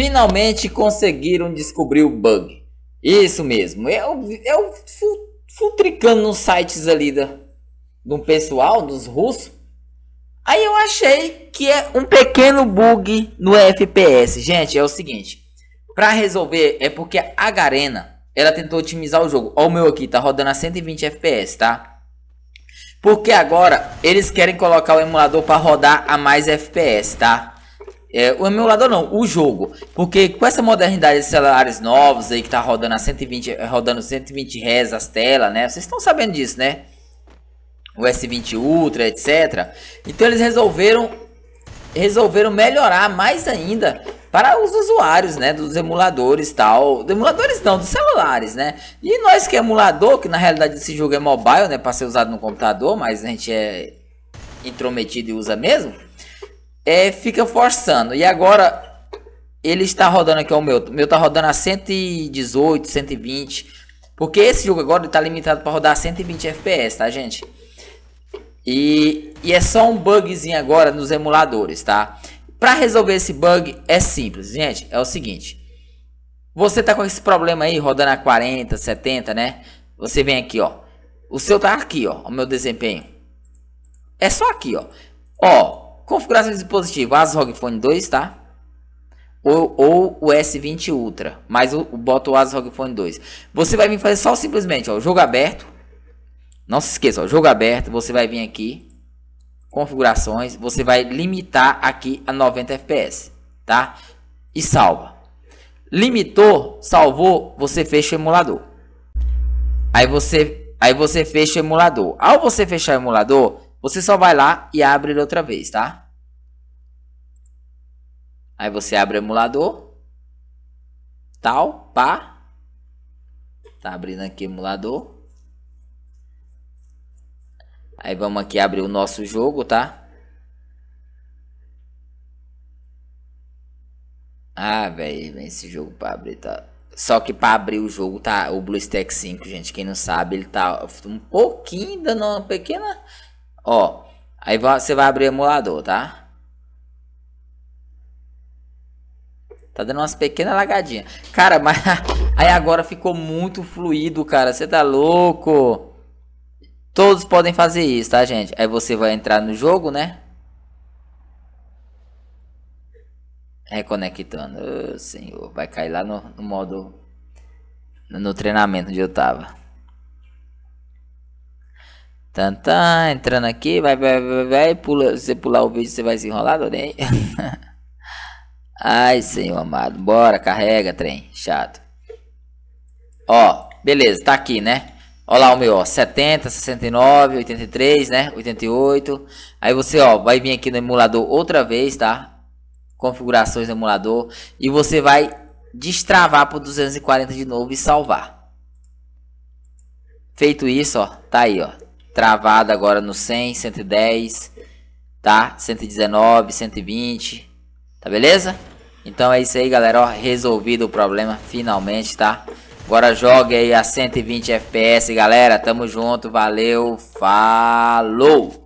Finalmente conseguiram descobrir o bug. Isso mesmo. Eu, é é eu tricando nos sites ali da, do pessoal, dos russos. Aí eu achei que é um pequeno bug no FPS. Gente, é o seguinte. Para resolver é porque a Garena, ela tentou otimizar o jogo. Ó o meu aqui, tá rodando a 120 FPS, tá? Porque agora eles querem colocar o emulador para rodar a mais FPS, tá? É, o emulador não, o jogo. Porque com essa modernidade de celulares novos aí que tá rodando a 120, é, rodando 120 Hz as telas, né? Vocês estão sabendo disso, né? O S20 Ultra, etc. Então eles resolveram resolveram melhorar mais ainda para os usuários, né, dos emuladores tal, dos emuladores não, dos celulares, né? E nós que é emulador, que na realidade esse jogo é mobile, né, para ser usado no computador, mas a gente é intrometido e usa mesmo é, fica forçando. E agora ele está rodando aqui, o meu. O meu está rodando a 118, 120. Porque esse jogo agora está limitado para rodar 120 FPS, tá, gente? E, e é só um bugzinho agora nos emuladores, tá? Para resolver esse bug é simples, gente. É o seguinte. Você tá com esse problema aí, rodando a 40, 70, né? Você vem aqui, ó. O seu tá aqui, ó. O meu desempenho. É só aqui, ó. Ó, Configuração do dispositivo, as ROG Phone 2, tá? Ou, ou o S20 Ultra, mas o, boto o Asus ROG Phone 2. Você vai vir fazer só simplesmente, ó, jogo aberto. Não se esqueça, ó, jogo aberto, você vai vir aqui, configurações, você vai limitar aqui a 90 FPS, tá? E salva. Limitou, salvou, você fecha o emulador. Aí você, aí você fecha o emulador. Ao você fechar o emulador, você só vai lá e abre ele outra vez, tá? Aí você abre o emulador. Tal, pá. Tá abrindo aqui o emulador. Aí vamos aqui abrir o nosso jogo, tá? Ah, velho, esse jogo para abrir tá. Só que para abrir o jogo tá o BlueStack 5, gente, quem não sabe, ele tá um pouquinho dando uma pequena Ó, aí você vai abrir o emulador, tá? Tá dando umas pequenas lagadinhas. Cara, mas aí agora ficou muito fluido, cara. Você tá louco? Todos podem fazer isso, tá, gente? Aí você vai entrar no jogo, né? Reconectando. Oh, senhor, vai cair lá no, no modo... No treinamento onde eu tava. Tan, tan, entrando aqui, vai, vai, vai, vai, pula, se você pular o vídeo você vai se enrolar, Dodei. Ai, senhor amado, bora, carrega, trem, chato. Ó, beleza, tá aqui, né? Ó lá o meu, ó, 70, 69, 83, né? 88. Aí você, ó, vai vir aqui no emulador outra vez, tá? Configurações do emulador. E você vai destravar pro 240 de novo e salvar. Feito isso, ó, tá aí, ó travada agora no 100, 110, tá? 119, 120, tá beleza? Então é isso aí, galera, ó, resolvido o problema finalmente, tá? Agora jogue aí a 120 FPS, galera, tamo junto, valeu, falou!